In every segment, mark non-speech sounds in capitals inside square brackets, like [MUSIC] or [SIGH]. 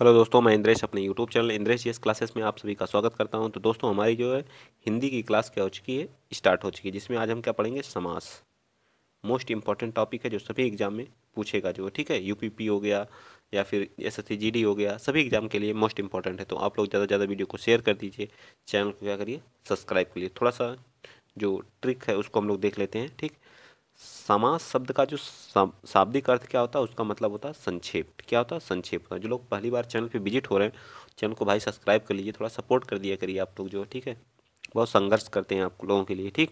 hello दोस्तों मैं इंद्रेश अपने YouTube channel Indresh S classes में आप सभी का स्वागत करता हूं तो दोस्तों हमारी जो है हिंदी की क्लास क्या हो चुकी है स्टार्ट हो चुकी है जिसमें आज हम क्या पढ़ेंगे समास मोस्ट इंपॉर्टेंट टॉपिक है जो सभी एग्जाम में पूछेगा जो ठीक है यू हो गया या फिर एस एस जी डी हो गया सभी एग्जाम के लिए मोस्ट इंपॉर्टेंट है तो आप लोग ज़्यादा से ज़्यादा वीडियो को शेयर कर दीजिए चैनल को क्या करिए सब्सक्राइब करिए थोड़ा सा जो ट्रिक है उसको हम लोग देख लेते हैं ठीक समास शब्द का जो शाब्दिक अर्थ क्या होता है उसका मतलब होता है संक्षेप क्या होता है संक्षेप होता है जो लोग पहली बार चैनल पे विजिट हो रहे हैं चैनल को भाई सब्सक्राइब कर लीजिए थोड़ा सपोर्ट कर दिया करिए आप लोग जो ठीक है बहुत संघर्ष करते हैं आप लोगों के लिए ठीक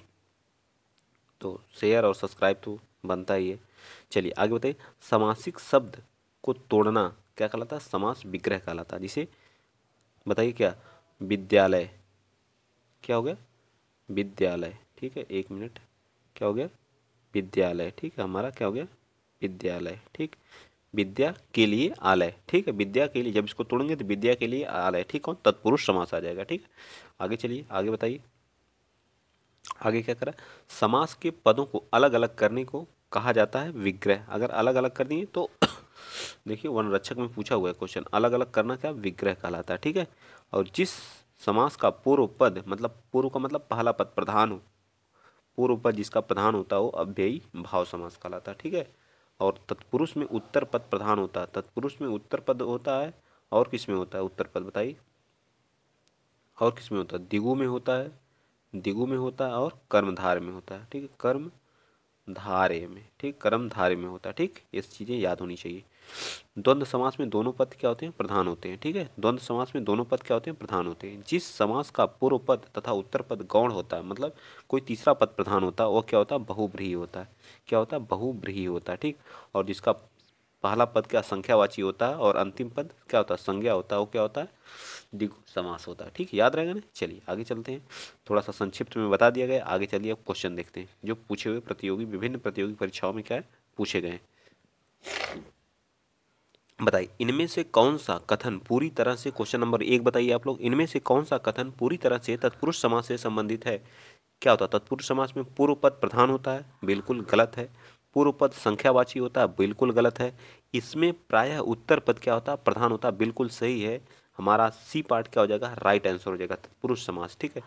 तो शेयर और सब्सक्राइब तो बनता ही है चलिए आगे बताइए समासिक शब्द को तोड़ना क्या कहलाता है समास विग्रह कहलाता है जिसे बताइए क्या विद्यालय क्या हो गया विद्यालय ठीक है एक मिनट क्या हो गया विद्यालय ठीक है हमारा क्या हो गया विद्यालय ठीक विद्या के लिए आलय ठीक है विद्या के लिए जब इसको तोड़ेंगे तो विद्या के लिए आलय ठीक कौन तत्पुरुष समास आ जाएगा ठीक है आगे चलिए आगे बताइए आगे क्या करा समास के पदों को अलग अलग करने को कहा जाता है विग्रह अगर अलग अलग कर दिए तो [COUGHS] देखिए वन रक्षक में पूछा हुआ है क्वेश्चन अलग अलग करना क्या विग्रह कहलाता है ठीक है और जिस समास का पूर्व पद मतलब पूर्व का मतलब पहला पद प्रधान हो पूर्व पद जिसका प्रधान होता हो अव्ययी भाव समास कहलाता है ठीक है और तत्पुरुष में उत्तर पद प्रधान होता है तत्पुरुष में उत्तर पद होता है और किस में होता है उत्तर पद बताइए और किस में होता है दिगु में होता है दिगु में होता है और कर्मधार में होता है ठीक है कर्म धारे में ठीक कर्म धारे में होता है ठीक ये चीज़ें याद होनी चाहिए द्वंद्व समास में दोनों पद क्या होते हैं प्रधान होते हैं ठीक है द्वंद्व समास में दोनों पद क्या होते हैं प्रधान होते हैं जिस समास का पूर्व पद तथा उत्तर पद गौण होता है मतलब कोई तीसरा पद प्रधान होता है वो क्या होता है बहुब्रीही होता है क्या होता है बहुब्रीही होता है ठीक और जिसका पहला पद क्या संख्यावाची होता है और अंतिम पद क्या होता है संज्ञा होता है वो क्या होता है दिगु समास होता है ठीक याद रहेगा ना चलिए आगे चलते हैं थोड़ा सा संक्षिप्त में बता दिया गया आगे चलिए अब क्वेश्चन देखते हैं जो पूछे हुए प्रतियोगी विभिन्न प्रतियोगी परीक्षाओं में क्या है पूछे गए बताइए इनमें से कौन सा कथन पूरी तरह से क्वेश्चन नंबर एक बताइए आप लोग इनमें से कौन सा कथन पूरी तरह से तत्पुरुष समाज से संबंधित है क्या होता है तत्पुरुष समाज में पूर्व पद प्रधान होता है बिल्कुल गलत है पूर्व पद संख्यावाची होता है बिल्कुल गलत है इसमें प्रायः उत्तर पद क्या होता है प्रधान होता है बिल्कुल सही है हमारा सी पार्ट क्या हो जाएगा राइट आंसर हो जाएगा तत्पुरुष समाज ठीक है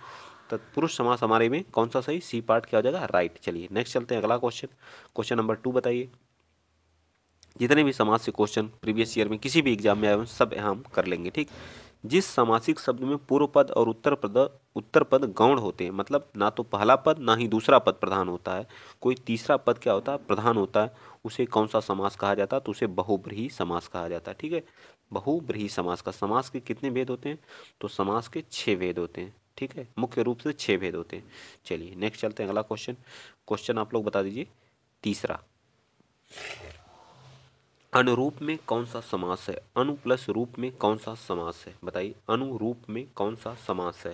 तत्पुरुष समाज हमारे में कौन सा सही सी पार्ट क्या हो जाएगा राइट चलिए नेक्स्ट चलते हैं अगला क्वेश्चन क्वेश्चन नंबर टू बताइए जितने भी समाज से क्वेश्चन प्रीवियस ईयर में किसी भी एग्जाम में आए सब हम कर लेंगे ठीक जिस समासिक शब्द में पूर्व पद और उत्तर पद उत्तर पद गौण होते हैं मतलब ना तो पहला पद ना ही दूसरा पद प्रधान होता है कोई तीसरा पद क्या होता है प्रधान होता है उसे कौन सा समास कहा जाता है तो उसे बहुब्रीही समास कहा जाता है ठीक है बहुब्रीही समास का समास के कितने भेद होते हैं तो समास के छः भेद होते हैं ठीक है मुख्य रूप से छः भेद होते हैं चलिए नेक्स्ट चलते हैं अगला क्वेश्चन क्वेश्चन आप लोग बता दीजिए तीसरा अनुरूप में कौन सा समास है अनु प्लस रूप में कौन सा समास है बताइए अनुरूप में कौन सा समास है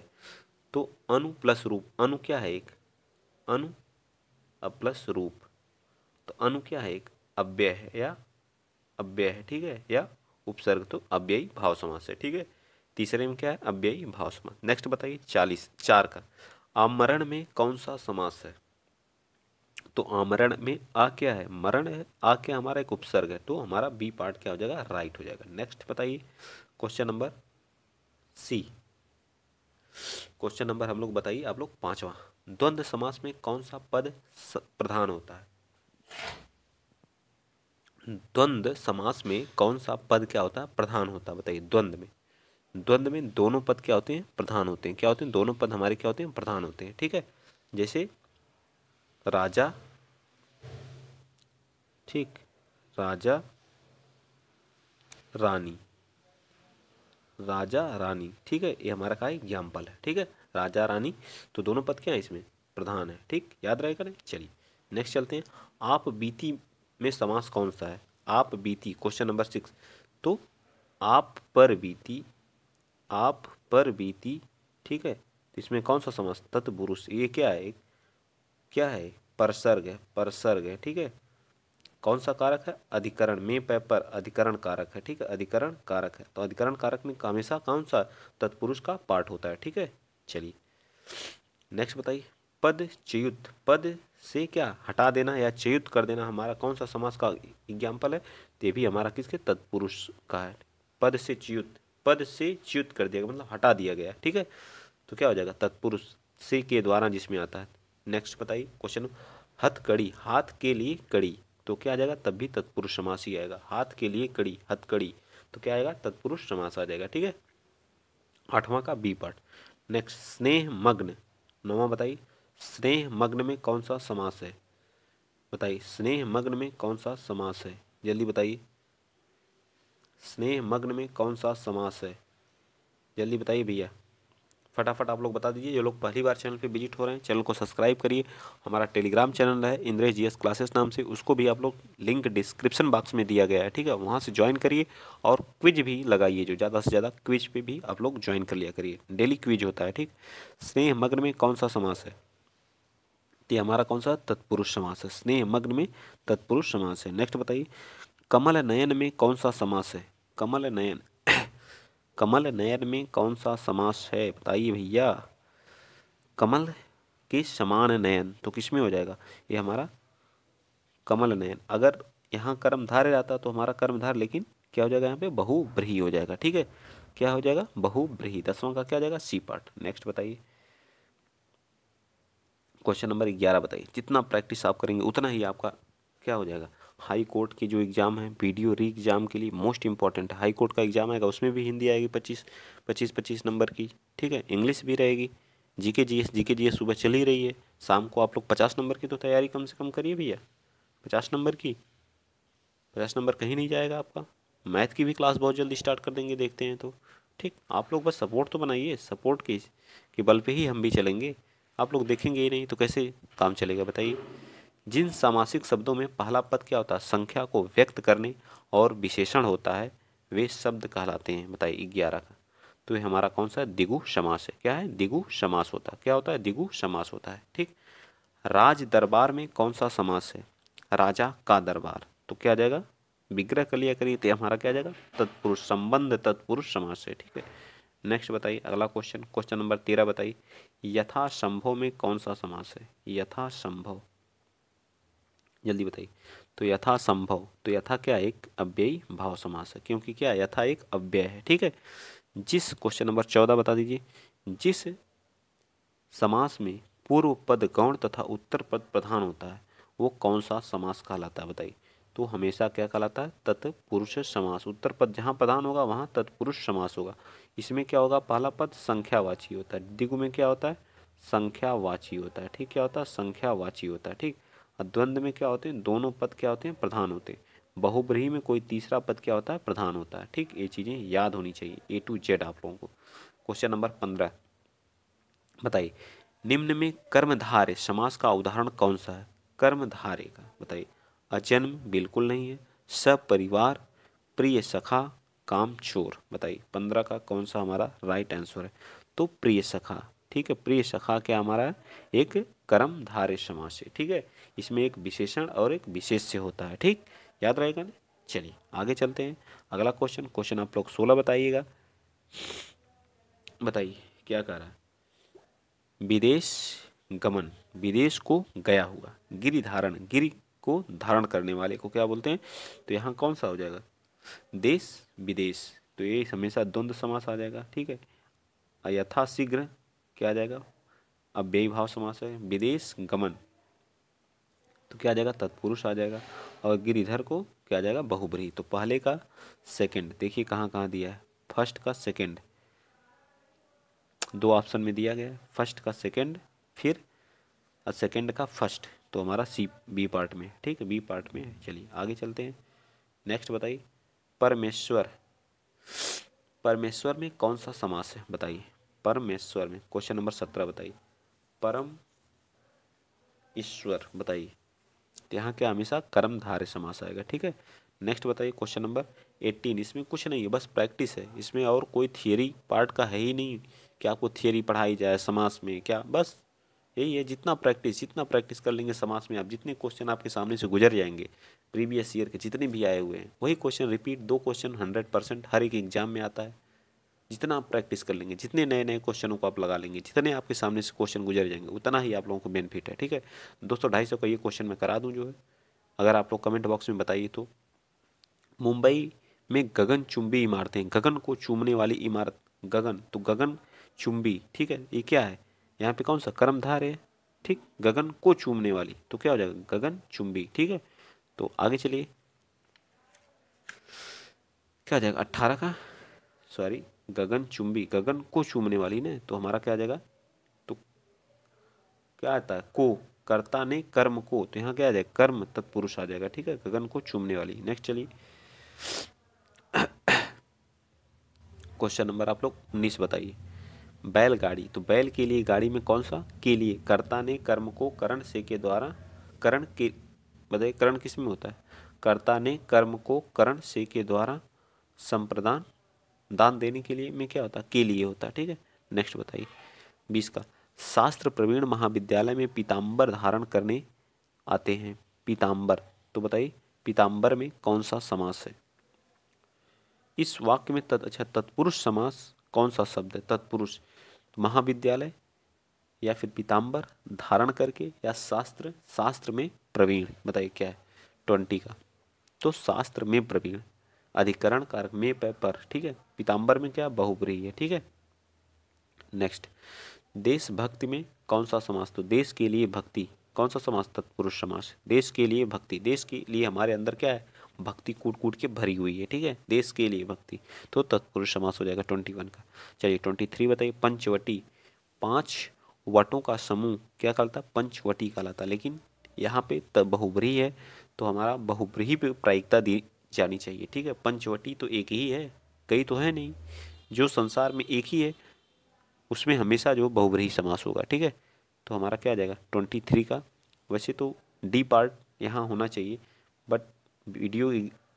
तो अनु प्लस रूप अनु क्या है एक अनु अब प्लस रूप तो अनु क्या है एक अव्यय है या अव्यय है ठीक है या उपसर्ग तो अव्ययी भाव समास है ठीक है तीसरे में क्या है अव्ययी भाव समास नेक्स्ट बताइए चालीस चार का आमरण में कौन सा समास है तो आमरण में आ क्या है मरण है आ क्या हमारा एक उपसर्ग है तो हमारा बी पार्ट क्या हो जाएगा राइट हो जाएगा नेक्स्ट बताइए question number C question number हम लोग बताइए आप लोग पांचवा द्वंद्व समास में कौन सा पद प्रधान होता है द्वंद्व समास में कौन सा पद क्या होता है प्रधान होता है बताइए द्वंद्व में द्वंद्व में दोनों पद क्या होते हैं प्रधान होते हैं क्या होते हैं दोनों पद हमारे क्या होते हैं प्रधान होते हैं ठीक है जैसे राजा ठीक राजा रानी राजा रानी ठीक है ये हमारा का एग्जाम्पल है ठीक है राजा रानी तो दोनों पद क्या है इसमें प्रधान है ठीक याद रहेगा करें चलिए नेक्स्ट चलते हैं आप बीती में समास कौन सा है आप बीती क्वेश्चन नंबर सिक्स तो आप पर बीती आप पर बीती ठीक है इसमें कौन सा समास तत्पुरुष ये क्या है एक क्या है परसर्ग है परसर्ग है ठीक है कौन सा कारक है अधिकरण में पेपर अधिकरण कारक है ठीक है अधिकरण कारक है तो अधिकरण कारक में हमेशा कौन सा तत्पुरुष का पाठ होता है ठीक है चलिए नेक्स्ट बताइए पद चयुत पद से क्या हटा देना या चयुत कर देना हमारा कौन सा समाज का एग्जाम्पल है ये भी हमारा किसके तत्पुरुष का है पद से च्युत पद से च्युत कर दिया गया मतलब हटा दिया गया ठीक है तो क्या हो जाएगा तत्पुरुष से के द्वारा जिसमें आता है नेक्स्ट बताइए क्वेश्चन हथकड़ी हाथ के लिए कड़ी तो क्या आ जाएगा तब भी तत्पुरुष समास ही आएगा हाथ के लिए कड़ी हथकड़ी तो क्या आएगा तत्पुरुष समास आ जाएगा ठीक है आठवां का बी पार्ट नेक्स्ट स्नेह मग्न नौवा बताइए स्नेह मग्न में कौन सा समास है बताइए स्नेह मग्न में कौन सा समास है जल्दी बताइए स्नेह मग्न में कौन सा समास है जल्दी बताइए भैया फटाफट आप लोग बता दीजिए जो लोग पहली बार चैनल पे विजिट हो रहे हैं चैनल को सब्सक्राइब करिए हमारा टेलीग्राम चैनल है इंद्रेश जीएस क्लासेस नाम से उसको भी आप लोग लिंक डिस्क्रिप्शन बॉक्स में दिया गया है ठीक है वहाँ से ज्वाइन करिए और क्विज भी लगाइए जो ज़्यादा से ज़्यादा क्विज पे भी आप लोग ज्वाइन कर लिया करिए डेली क्विज होता है ठीक स्नेह मग्न में कौन सा समास है ये हमारा कौन सा तत्पुरुष समास है स्नेह मग्न में तत्पुरुष समास है नेक्स्ट बताइए कमल नयन में कौन सा समास है कमल नयन कमल नयन में कौन सा समास है बताइए भैया कमल के समान नयन तो किस में हो जाएगा ये हमारा कमल नयन अगर यहाँ कर्मधार रहता तो हमारा कर्मधार लेकिन क्या हो जाएगा यहाँ पे बहुब्रीही हो जाएगा ठीक है क्या हो जाएगा बहुब्रीही दसवां का क्या हो जाएगा सी पार्ट नेक्स्ट बताइए क्वेश्चन नंबर ग्यारह बताइए जितना प्रैक्टिस आप करेंगे उतना ही आपका क्या हो जाएगा हाई कोर्ट के जो एग्ज़ाम है पी डी री एग्ज़ाम के लिए मोस्ट इंपॉर्टेंट है हाई कोर्ट का एग्ज़ाम आएगा उसमें भी हिंदी आएगी पच्चीस पच्चीस पच्चीस नंबर की ठीक है इंग्लिश भी रहेगी जी के जी एस जी के जी एस सुबह चल ही रही है शाम को आप लोग पचास नंबर की तो तैयारी कम से कम करिए भैया पचास नंबर की पचास नंबर कहीं नहीं जाएगा आपका मैथ की भी क्लास बहुत जल्दी स्टार्ट कर देंगे देखते हैं तो ठीक आप लोग बस सपोर्ट तो बनाइए सपोर्ट के के बल पे ही हम भी चलेंगे आप लोग देखेंगे ही नहीं तो कैसे काम चलेगा बताइए जिन सामासिक शब्दों में पहला पद क्या होता है संख्या को व्यक्त करने और विशेषण होता है वे शब्द कहलाते हैं बताइए ग्यारह का तो ये हमारा कौन सा दिगु समास है क्या है दिगु समास होता है क्या होता है दिगु समास होता है ठीक राज दरबार में कौन सा समास है राजा का दरबार तो क्या आ जाएगा विग्रह कलिया करिए तो हमारा क्या आ जाएगा तत्पुरुष संबंध तत्पुरुष समास है ठीक है नेक्स्ट बताइए अगला क्वेश्चन क्वेश्चन नंबर तेरह बताइए यथासंभव में कौन सा समास है यथासंभव जल्दी बताइए तो यथा संभव तो यथा क्या एक अव्ययी भाव समास है क्योंकि क्या यथा एक अव्यय है ठीक है जिस क्वेश्चन नंबर चौदह बता दीजिए जिस समास में पूर्व पद गौण तथा उत्तर पद प्रधान होता है वो कौन सा समास कहलाता है बताइए तो हमेशा क्या कहलाता है तत्पुरुष समास उत्तर पद जहाँ प्रधान होगा वहाँ तत्पुरुष समास होगा इसमें क्या होगा पहला पद संख्यावाची होता है दिग्व में क्या होता है संख्यावाची होता है ठीक क्या होता है संख्यावाची होता है ठीक और द्वंद्व में क्या होते हैं दोनों पद क्या होते हैं प्रधान होते हैं बहुब्रीही में कोई तीसरा पद क्या होता है प्रधान होता है ठीक ये चीज़ें याद होनी चाहिए ए टू जेड आप लोगों को क्वेश्चन नंबर पंद्रह बताइए निम्न में कर्मधारे समास का उदाहरण कौन सा है कर्मधारे का बताइए अजन्म बिल्कुल नहीं है सपरिवार प्रिय सखा काम चोर बताइए पंद्रह का कौन सा हमारा राइट आंसर है तो प्रिय सखा ठीक है प्रिय सखा क्या हमारा एक कर्म धारे समाज से ठीक है इसमें एक विशेषण और एक विशेष से होता है ठीक याद रहेगा ना चलिए आगे चलते हैं अगला क्वेश्चन क्वेश्चन आप लोग सोलह बताइएगा बताइए क्या कह रहा है विदेश गमन विदेश को गया हुआ गिरी धारण गिरी को धारण करने वाले को क्या बोलते हैं तो यहाँ कौन सा हो जाएगा देश विदेश तो ये हमेशा द्वंद्व समास आ जाएगा ठीक है यथाशीघ्र क्या आ जाएगा अब व्यय भाव समास है विदेश गमन तो क्या आ जाएगा तत्पुरुष आ जाएगा और गिरिधर को क्या आ जाएगा बहुब्रीही तो पहले का सेकंड देखिए कहाँ कहाँ दिया है फर्स्ट का सेकंड दो ऑप्शन में दिया गया फर्स्ट का सेकंड फिर सेकंड का फर्स्ट तो हमारा सी बी पार्ट में ठीक है बी पार्ट में चलिए आगे चलते हैं नेक्स्ट बताइए परमेश्वर परमेश्वर में कौन सा समास है बताइए परमेश्वर में क्वेश्चन नंबर सत्रह बताइए परम ईश्वर बताइए तो यहाँ क्या हमेशा कर्म धारे समास आएगा ठीक है नेक्स्ट बताइए क्वेश्चन नंबर एट्टीन इसमें कुछ नहीं है बस प्रैक्टिस है इसमें और कोई थियोरी पार्ट का है ही नहीं कि आपको थियोरी पढ़ाई जाए समास में क्या बस यही है जितना प्रैक्टिस जितना प्रैक्टिस कर लेंगे समाज में आप जितने क्वेश्चन आपके सामने से गुजर जाएंगे प्रीवियस ईयर के जितने भी आए हुए हैं वही क्वेश्चन रिपीट दो क्वेश्चन हंड्रेड परसेंट हर एक एग्जाम में आता है जितना आप प्रैक्टिस कर लेंगे जितने नए नए क्वेश्चनों को आप लगा लेंगे जितने आपके सामने से क्वेश्चन गुजर जाएंगे उतना ही आप लोगों को बेनिफिट है ठीक है दोस्तों ढाई सौ का ये क्वेश्चन मैं करा दूँ जो है अगर आप लोग कमेंट बॉक्स में बताइए तो मुंबई में गगन चुंबी इमारतें गगन को चूमने वाली इमारत गगन तो गगन चुंबी ठीक है ये क्या है यहाँ पे कौन सा कर्मधार है ठीक गगन को चूमने वाली तो क्या हो जाएगा गगन चुंबी ठीक है तो आगे चलिए क्या हो जाएगा अट्ठारह का सॉरी गगन चुंबी गगन को चूमने वाली ने तो हमारा क्या आ जाएगा तो क्या आता है को कर्ता ने कर्म को तो यहाँ क्या आ जाएगा कर्म तत्पुरुष आ जाएगा ठीक है गगन को चूमने वाली नेक्स्ट चलिए क्वेश्चन नंबर आप लोग उन्नीस बताइए बैलगाड़ी तो बैल के लिए गाड़ी में कौन सा के लिए कर्ता ने कर्म को करण से के द्वारा करण के बताइए करण किस में होता है कर्ता ने कर्म को करण से के द्वारा संप्रदान दान देने के लिए में क्या होता के लिए होता ठीक है नेक्स्ट बताइए बीस का शास्त्र प्रवीण महाविद्यालय में पीताम्बर धारण करने आते हैं पीताम्बर तो बताइए पीताम्बर में कौन सा समास है इस वाक्य में तत् अच्छा तत्पुरुष समास कौन सा शब्द है तत्पुरुष तो महाविद्यालय या फिर पीताम्बर धारण करके या शास्त्र शास्त्र में प्रवीण बताइए क्या है ट्वेंटी का तो शास्त्र में प्रवीण अधिकरण कारक में पे पर ठीक है पीताम्बर में क्या बहुप्री है ठीक है नेक्स्ट देशभक्ति में कौन सा समाज तो देश के लिए भक्ति कौन सा समाज तत्पुरुष समाज देश के लिए भक्ति देश के लिए हमारे अंदर क्या है भक्ति कूट कूट के भरी हुई है ठीक है देश के लिए भक्ति तो तत्पुरुष समास हो जाएगा ट्वेंटी वन का चलिए ट्वेंटी थ्री बताइए पंचवटी पांच वटों का समूह क्या कहलाता पंचवटी कहलाता लेकिन यहाँ पे बहुब्रीही है तो हमारा बहुब्रीही पे प्रायिकता दी जानी चाहिए ठीक है पंचवटी तो एक ही है कई तो है नहीं जो संसार में एक ही है उसमें हमेशा जो बहुब्रीही समास होगा ठीक है तो हमारा क्या आ जाएगा ट्वेंटी थ्री का वैसे तो डी पार्ट यहाँ होना चाहिए but video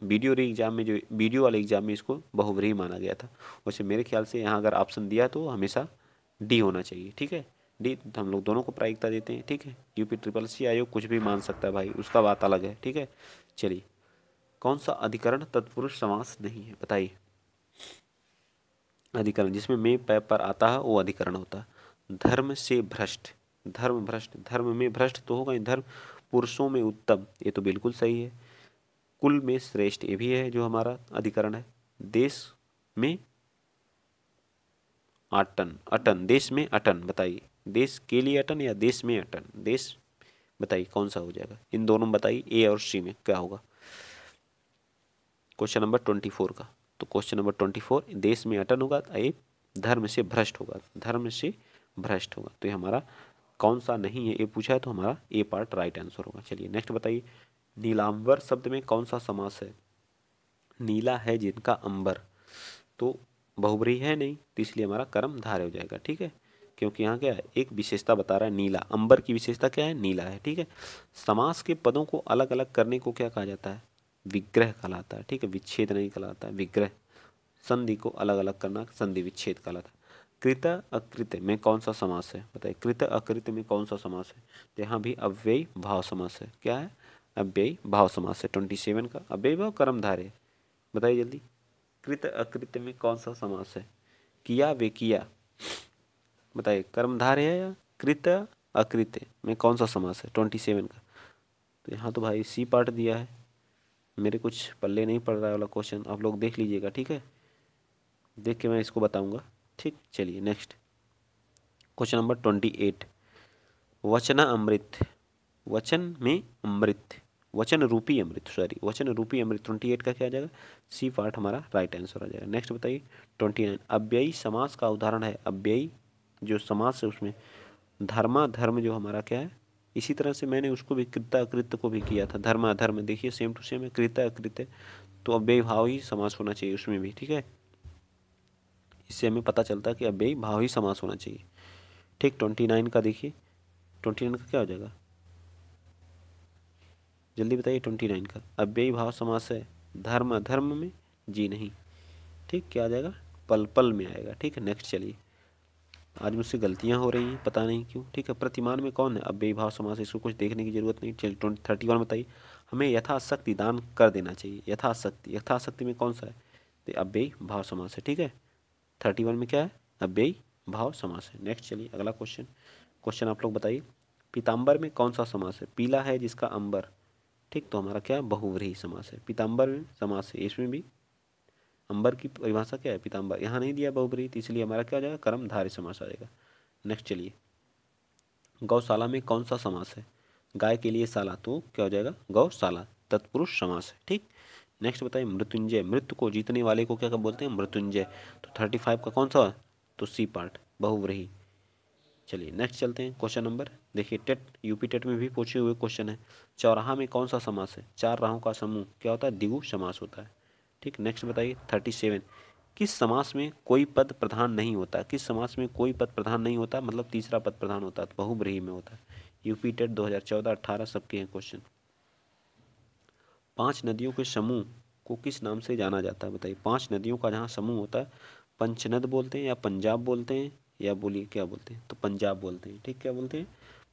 video re exam में जो वीडियो वाले एग्ज़ाम में इसको बहुब्रीही माना गया था वैसे मेरे ख्याल से यहाँ अगर ऑप्शन दिया तो हमेशा डी होना चाहिए ठीक है डी तो हम लोग दोनों को प्रायिकता देते हैं ठीक है यूपी ट्रिपल सी आयोग कुछ भी मान सकता है भाई उसका बात अलग है ठीक है चलिए कौन सा अधिकरण तत्पुरुष समास नहीं है बताइए अधिकरण जिसमें में पै पर आता है वो अधिकरण होता है धर्म से भ्रष्ट धर्म भ्रष्ट धर्म में भ्रष्ट तो होगा धर्म पुरुषों में उत्तम ये तो बिल्कुल सही है कुल में श्रेष्ठ ये भी है जो हमारा अधिकरण है देश में अटन अटन देश में अटन बताइए देश के लिए अटन या देश में अटन देश बताइए कौन सा हो जाएगा इन दोनों में बताइए ए और सी में क्या होगा क्वेश्चन नंबर ट्वेंटी फोर का तो क्वेश्चन नंबर ट्वेंटी फोर देश में अटन होगा तो ये धर्म से भ्रष्ट होगा धर्म से भ्रष्ट होगा तो ये हमारा कौन सा नहीं है ये पूछा है तो हमारा ए पार्ट राइट आंसर होगा चलिए नेक्स्ट बताइए नीलांबर शब्द में कौन सा समास है नीला है जिनका अंबर तो बहुबरी है नहीं तो इसलिए हमारा कर्म धारे हो जाएगा ठीक है क्योंकि यहाँ क्या है एक विशेषता बता रहा है नीला अंबर की विशेषता क्या है नीला है ठीक है समास के पदों को अलग अलग करने को क्या कहा जाता है विग्रह कहलाता है ठीक है विच्छेद नहीं कहलाता विग्रह संधि को अलग अलग करना संधि विच्छेद कहलाता है कृत अकृत में कौन सा समास है बताइए कृत अकृत में कौन सा समास है तो यहाँ भी अव्ययी भाव समास है क्या है अव्ययी भाव समास है ट्वेंटी सेवन का अव्यय भाव कर्मधारे बताइए जल्दी कृत अकृत में कौन सा समास है किया वे किया बताइए कर्मधारे है या कृत अकृत में कौन सा समास है ट्वेंटी सेवन का तो यहाँ तो भाई सी पार्ट दिया है मेरे कुछ पल्ले नहीं पड़ रहा है वाला क्वेश्चन आप लोग देख लीजिएगा ठीक है देख के मैं इसको बताऊँगा ठीक चलिए next question number twenty eight वचना अमृत वचन में अमृत वचन रूपी अमृत सॉरी वचन रूपी अमृत ट्वेंटी एट का क्या आ जाएगा सी पार्ट हमारा राइट आंसर आ जाएगा नेक्स्ट बताइए ट्वेंटी नाइन अव्ययी समास का उदाहरण है अव्ययी जो समास है उसमें धर्मा धर्म जो हमारा क्या है इसी तरह से मैंने उसको भी कृत्य अकृत्य को भी किया था धर्म अधर्म देखिए सेम टू सेम है कृत्य तो अव्यय भाव ही समास होना चाहिए उसमें भी ठीक है इससे हमें पता चलता है कि अव्यय भाव ही समास होना चाहिए ठीक ट्वेंटी नाइन का देखिए ट्वेंटी नाइन का क्या हो जाएगा जल्दी बताइए ट्वेंटी नाइन का अव्यय भाव समास है धर्म अधर्म में जी नहीं ठीक क्या आ जाएगा पल पल में आएगा ठीक है नेक्स्ट चलिए आज मुझसे गलतियाँ हो रही हैं पता नहीं क्यों ठीक है प्रतिमान में कौन है अब बेभाव समाज इसको कुछ देखने की जरूरत नहीं चलिए ट्वेंटी थर्टी वन बताइए हमें यथाशक्ति दान कर देना चाहिए यथाशक्ति यथाशक्ति में कौन सा है तो अव्ययी भाव समास है ठीक है थर्टी वन में क्या है अव्ययी भाव समास है नेक्स्ट चलिए अगला क्वेश्चन क्वेश्चन आप लोग बताइए पीताम्बर में कौन सा समास है पीला है जिसका अंबर ठीक तो हमारा क्या बहुव्रीही समास है पीताम्बर में समास है इसमें भी अंबर की परिभाषा क्या है पीताम्बर यहाँ नहीं दिया बहुप्रीत इसलिए हमारा क्या हो जाएगा कर्मधारय समास आ जाएगा नेक्स्ट चलिए गौशाला में कौन सा समास है गाय के लिए साला तो क्या हो जाएगा गौशाला तत्पुरुष समास है ठीक नेक्स्ट बताइए मृत्युंजय मृत्यु को जीतने वाले को क्या क्या बोलते हैं मृत्युंजय तो थर्टी फाइव का कौन सा तो सी पार्ट बहुव्रीही चलिए नेक्स्ट चलते हैं क्वेश्चन नंबर देखिए टेट यूपी टेट में भी पूछे हुए क्वेश्चन है चौराहा में कौन सा समास है चार राहों का समूह क्या होता है दिगु समास होता है ठीक नेक्स्ट बताइए थर्टी सेवन किस समास में कोई पद प्रधान नहीं होता किस समास में कोई पद प्रधान नहीं होता मतलब तीसरा पद प्रधान होता है बहुब्रही में होता है यूपी टेट दो हज़ार चौदह अट्ठारह सबके हैं क्वेश्चन पांच नदियों के समूह को किस नाम से जाना जाता है बताइए पांच नदियों का जहाँ समूह होता है पंचनद बोलते हैं या पंजाब बोलते हैं या बोलिए क्या बोलते हैं तो पंजाब बोलते हैं ठीक क्या बोलते हैं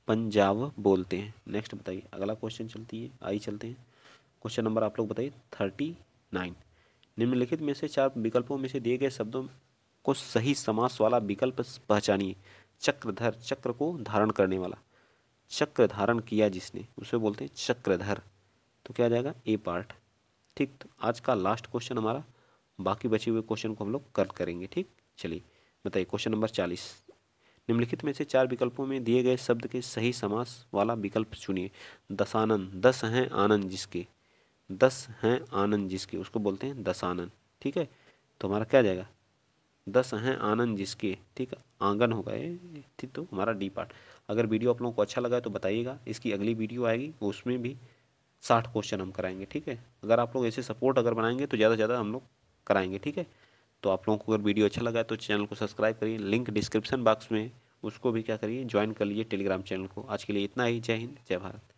पंजाब बोलते हैं नेक्स्ट बताइए अगला क्वेश्चन चलती है आई चलते हैं क्वेश्चन नंबर आप लोग बताइए थर्टी नाइन निम्नलिखित में से चार विकल्पों में से दिए गए शब्दों को सही समास वाला विकल्प पहचानिए चक्रधर चक्र को धारण करने वाला चक्र धारण किया जिसने उसे बोलते हैं चक्रधर तो क्या आ जाएगा ए पार्ट ठीक तो आज का लास्ट क्वेश्चन हमारा बाकी बचे हुए क्वेश्चन को हम लोग कल करेंगे ठीक चलिए बताइए क्वेश्चन नंबर चालीस निम्नलिखित में से चार विकल्पों में दिए गए शब्द के सही समास वाला विकल्प चुनिए दशानंद दस हैं आनंद जिसके दस हैं आनंद जिसके उसको बोलते हैं दस आनंद ठीक है तो हमारा क्या जाएगा दस हैं आनंद जिसके ठीक आंगन होगा ये ठीक तो हमारा डी पार्ट अगर वीडियो आप लोगों को अच्छा लगा है तो बताइएगा इसकी अगली वीडियो आएगी उसमें भी साठ क्वेश्चन हम कराएंगे ठीक है अगर आप लोग ऐसे सपोर्ट अगर बनाएंगे तो ज़्यादा से ज़्यादा हम लोग कराएंगे ठीक है तो आप लोगों को अगर वीडियो अच्छा लगा है तो चैनल को सब्सक्राइब करिए लिंक डिस्क्रिप्शन बॉक्स में उसको भी क्या करिए ज्वाइन कर लीजिए टेलीग्राम चैनल को आज के लिए इतना ही जय हिंद जय भारत